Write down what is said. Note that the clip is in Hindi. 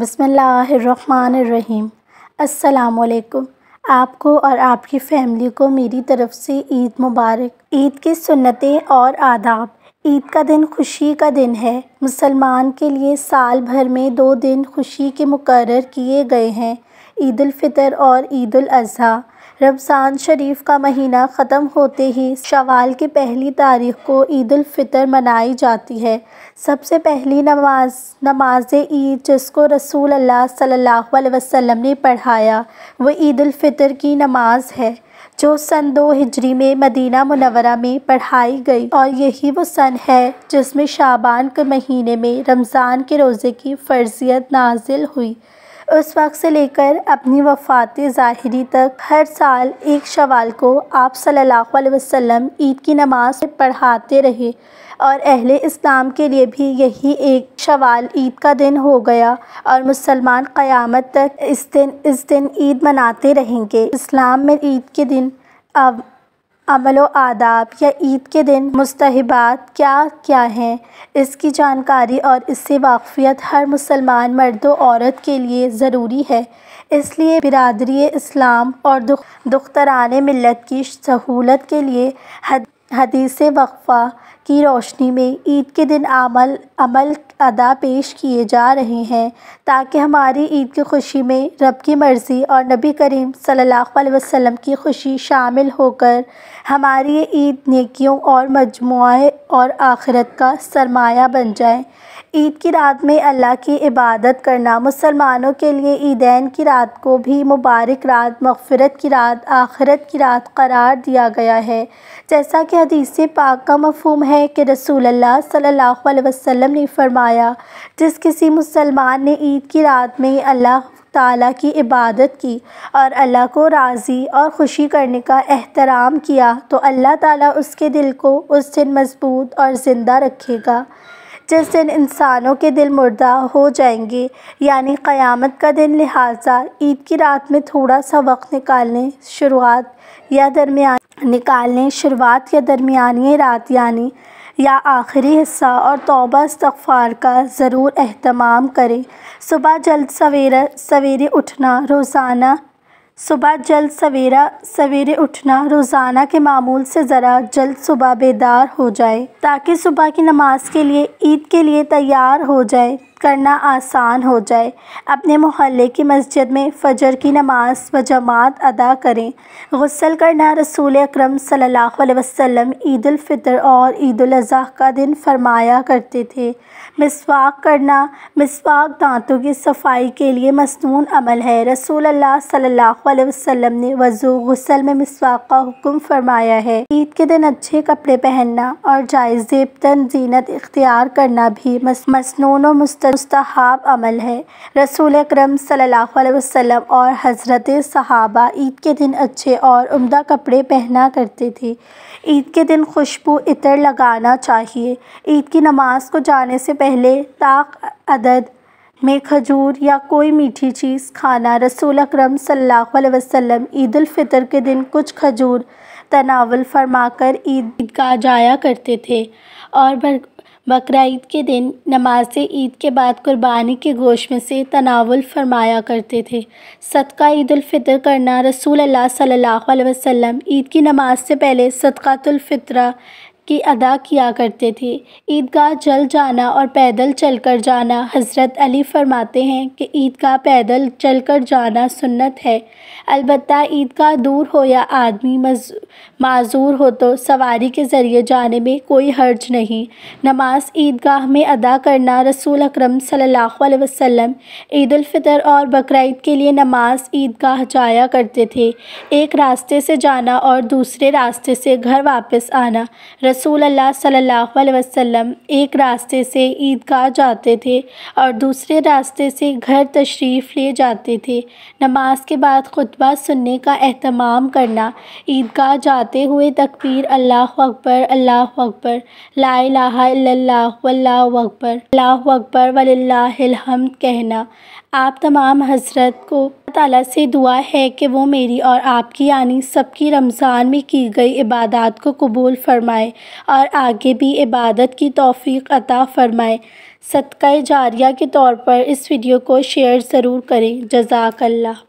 बसमीम् अल्लाम आपको और आपकी फ़ैमिली को मेरी तरफ़ से ईद मुबारक ईद की सुन्नतें और आदाब ईद का दिन खुशी का दिन है मुसलमान के लिए साल भर में दो दिन खुशी के मुकर किए गए हैं ईद और ईद अज़ी रमज़ान शरीफ का महीना ख़त्म होते ही शवाल की पहली तारीख को ईद फ़ितर मनाई जाती है सबसे पहली नमाज नमाज ईद जिसको रसूल अल्लाह सल्लल्लाहु अलैहि वसल्लम ने पढ़ाया वह ईद फ़ितर की नमाज़ है जो सन दो हिजरी में मदीना मुनवरा में पढ़ाई गई और यही वो सन है जिसमें शाबान के महीने में रमज़ान के रोज़े की फ़र्जियत नाजिल हुई उस वक्त से लेकर अपनी वफ़ात ज़ाहरी तक हर साल एक शवाल को आप सल्लल्लाहु अलैहि वसल्लम ईद की नमाज़ पढ़ाते रहे और अहले इस्लाम के लिए भी यही एक शवाल ईद का दिन हो गया और मुसलमान क़यामत तक इस दिन इस दिन ईद मनाते रहेंगे इस्लाम में ईद के दिन अब अमल आदाब या ईद के दिन मुस्तहबात क्या क्या हैं इसकी जानकारी और इससे वाकफ़ियत हर मुसलमान मर्द औरत के लिए ज़रूरी है इसलिए बिरादरी इस्लाम और दुख दुख्तरान मिलत की सहूलत के लिए हद हदीस वक्फ़ा की रोशनी में ईद के दिन आमल अमल अदा पेश किए जा रहे हैं ताकि हमारी ईद की खुशी में रब की मर्ज़ी और नबी करीम सल्लल्लाहु अलैहि वसल्लम की खुशी शामिल होकर हमारी ईद नेकियों और मजमू और आखिरत का सरमाया बन जाए ईद की रात में अल्लाह की इबादत करना मुसलमानों के लिए ईदैन की रात को भी मुबारक रात मगफरत की रात आखिरत की रात करार दिया गया है जैसा कि हदीसी पाक का मफहम है है कि रसूल अल्लाह सल्लल्लाहु अलैहि वसल्लम ने फरमाया जिस किसी मुसलमान ने ईद की रात में अल्लाह ताला की इबादत की और अल्लाह को राज़ी और खुशी करने का एहतराम किया तो अल्लाह ताला उसके दिल को उस दिन मजबूत और ज़िंदा रखेगा जिस दिन इंसानों के दिल मुर्दा हो जाएंगे यानी क़यामत का दिन लिहाजा ईद की रात में थोड़ा सा वक्त निकालने शुरुआत या दरमियान निकालने शुरुआत या दरमियानी रात यानी या आखिरी हिस्सा और तौबा इस्तफ़ार का ज़रूर अहतमाम करें सुबह जल्द सवेरा सवेरे उठना रोज़ाना सुबह जल्द सवेरा सवेरे उठना रोज़ाना के मामूल से ज़रा जल्द सुबह बेदार हो जाए ताकि सुबह की नमाज के लिए ईद के लिए तैयार हो जाए करना आसान हो जाए अपने मोहल्ले की मस्जिद में फ़जर की नमाज व जमात अदा करें गसल करना रसूल अक्रम सल्लल्लाहु अलैहि ईदालफ़ितर और ईदाजी का दिन फरमाया करते थे मिसवाक करना मिसवाक दांतों की सफाई के लिए मसनून अमल है रसूल अल्लाह सल्लल्लाहु अलैहि वसल्लम ने वज़ू गसल में मिसवाक का हुक्म फरमाया है ईद के दिन अच्छे कपड़े पहनना और जायज़ेब तन जीनत इख्तियार करना भी मसनून और मुस्त मुस्तहाब अमल है रसूल अक्रम सल्लल्लाहु अलैहि वसल्लम और हज़रत सहाबा ईद के दिन अच्छे और उम्दा कपड़े पहना करते थे ईद के दिन खुशबू इतर लगाना चाहिए ईद की नमाज को जाने से पहले ताक अदद में खजूर या कोई मीठी चीज़ खाना रसूल अक्रम सल्लल्लाहु अलैहि वसल्लम ईद फ़ितर के दिन कुछ खजूर तनावल फरमाकर ईद का जाया करते थे और बकर ईद के दिन नमाज ईद के बाद कुर्बानी के गोश में से तनावल फरमाया करते थे सदका ईदालफ़ितर करना रसूल अल्लाह सल्लल्लाहु अलैहि वसल्लम ईद की नमाज से पहले सदकातुलफ़ितरा की अदा किया करते थे ईदगाह चल जाना और पैदल चलकर जाना हज़रत अली फरमाते हैं कि ईदगाह पैदल चलकर जाना सुन्नत है अलबत् ईदगाह दूर हो या आदमी माजूर हो तो सवारी के ज़रिए जाने में कोई हर्ज नहीं नमाज ईदगाह में अदा करना रसूल अक्रम सल्लल्लाहु वसम ईदालफ़ितर और बकरीद के लिए नमाज ईदगाह जाया करते थे एक रास्ते से जाना और दूसरे रास्ते से घर वापस आना रसूल अल्लाह सल्लल्लाहु अलैहि वसल्लम एक रास्ते से ईदगाह जाते थे और दूसरे रास्ते से घर तशरीफ़ ले जाते थे नमाज के बाद खुतबा सुनने का अहतमाम करना ईदगाह जाते हुए तकबीर अल्लाह अकबर अल्लाह अकबर ला इलाहा अकबर अल्लाह अकबर वलिल्लाहिल कहना आप तमाम हजरत को ताला से दुआ है कि वो मेरी और आपकी यानी सबकी रमज़ान में की गई इबादत को कबूल फरमाए और आगे भी इबादत की तोफ़ी अता फरमाए सदका जारिया के तौर पर इस वीडियो को शेयर ज़रूर करें जजाकल्ला